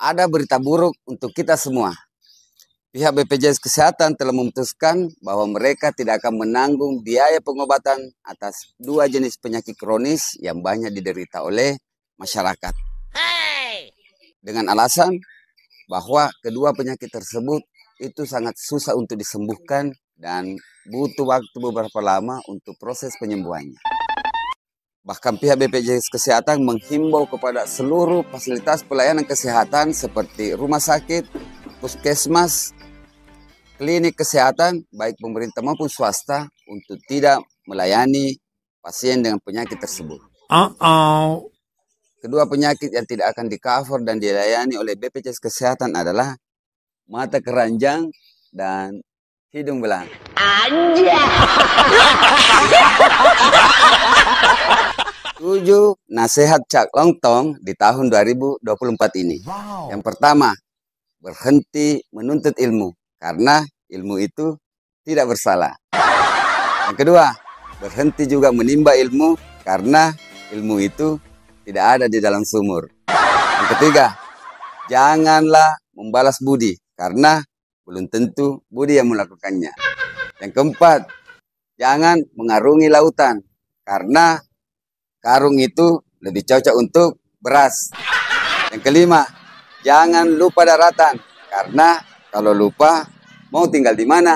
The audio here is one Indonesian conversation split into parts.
ada berita buruk untuk kita semua. Pihak BPJS Kesehatan telah memutuskan bahwa mereka tidak akan menanggung biaya pengobatan atas dua jenis penyakit kronis yang banyak diderita oleh masyarakat. Hey! Dengan alasan bahwa kedua penyakit tersebut itu sangat susah untuk disembuhkan dan butuh waktu beberapa lama untuk proses penyembuhannya. Bahkan pihak BPJS Kesehatan menghimbau kepada seluruh fasilitas pelayanan kesehatan seperti rumah sakit, puskesmas, klinik kesehatan, baik pemerintah maupun swasta, untuk tidak melayani pasien dengan penyakit tersebut. Uh-oh. Kedua penyakit yang tidak akan di-cover dan dilayani oleh BPJS Kesehatan adalah mata keranjang dan hidung belang. Anjay! Tujuh nasihat Cak Longtong di tahun 2024 ini. Wow. Yang pertama, berhenti menuntut ilmu karena ilmu itu tidak bersalah. Yang kedua, berhenti juga menimba ilmu karena ilmu itu tidak ada di dalam sumur. Yang ketiga, janganlah membalas budi karena belum tentu budi yang melakukannya. Yang keempat, jangan mengarungi lautan karena karung itu lebih cocok untuk beras. Yang kelima, jangan lupa daratan karena kalau lupa mau tinggal di mana.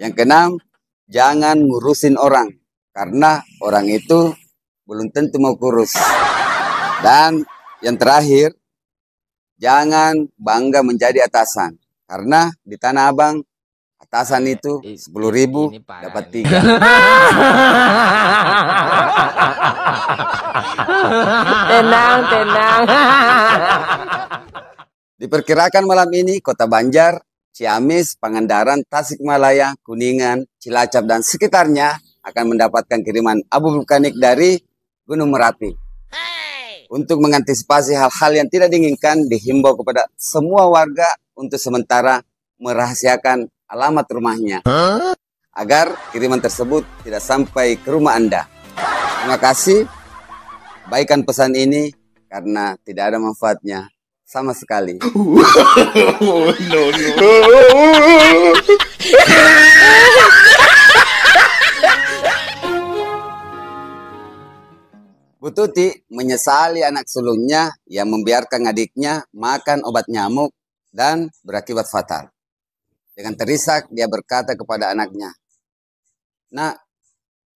Yang keenam, jangan ngurusin orang karena orang itu belum tentu mau kurus. Dan yang terakhir, jangan bangga menjadi atasan karena di tanah abang Tasan iya, itu sepuluh ribu dapat tiga tenang tenang diperkirakan malam ini kota Banjar Ciamis, Pangandaran, Tasikmalaya, Kuningan, Cilacap, dan sekitarnya akan mendapatkan kiriman abu vulkanik dari Gunung Merapi. Untuk mengantisipasi hal-hal yang tidak diinginkan, dihimbau kepada semua warga untuk sementara merahasiakan alamat rumahnya agar kiriman tersebut tidak sampai ke rumah Anda. Terima kasih. Baikan pesan ini karena tidak ada manfaatnya sama sekali. Bututi oh, Bu Tuti menyesali anak sulungnya yang membiarkan adiknya makan obat nyamuk dan berakibat fatal. Dengan terisak dia berkata kepada anaknya, Nak,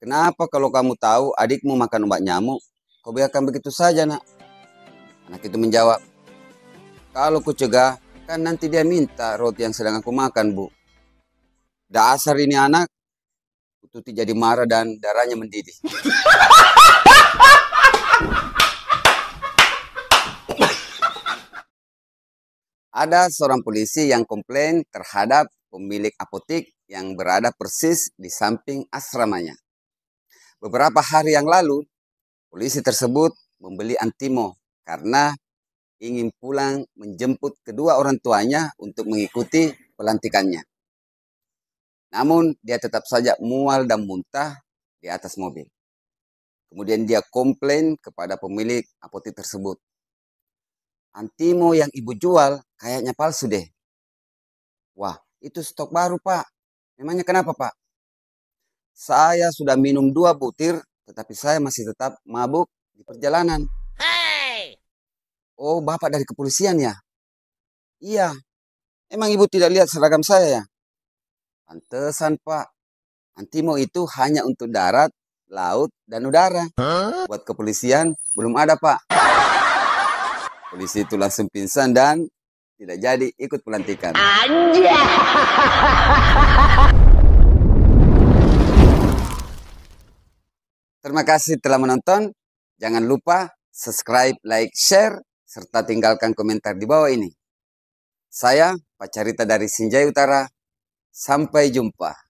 kenapa kalau kamu tahu adikmu makan obat nyamuk, kau biarkan begitu saja nak? Anak itu menjawab, Kalau ku cegah, kan nanti dia minta roti yang sedang aku makan bu. Dasar ini anak, Tuti jadi marah dan darahnya mendidih. ada seorang polisi yang komplain terhadap pemilik apotik yang berada persis di samping asramanya. Beberapa hari yang lalu, polisi tersebut membeli antimo karena ingin pulang menjemput kedua orang tuanya untuk mengikuti pelantikannya. Namun, dia tetap saja mual dan muntah di atas mobil. Kemudian dia komplain kepada pemilik apotik tersebut. Antimo yang ibu jual Kayaknya palsu deh. Wah, itu stok baru, Pak. Memangnya kenapa, Pak? Saya sudah minum dua butir, tetapi saya masih tetap mabuk di perjalanan. Hei! Oh, Bapak dari kepolisian ya? Iya. Emang Ibu tidak lihat seragam saya ya? Pantesan, Pak. Antimo itu hanya untuk darat, laut, dan udara. Huh? Buat kepolisian, belum ada, Pak. Polisi itu langsung pingsan dan tidak jadi ikut pelantikan. Anja. Terima kasih telah menonton. Jangan lupa subscribe, like, share, serta tinggalkan komentar di bawah ini. Saya Pak Carita dari Sinjai Utara. Sampai jumpa.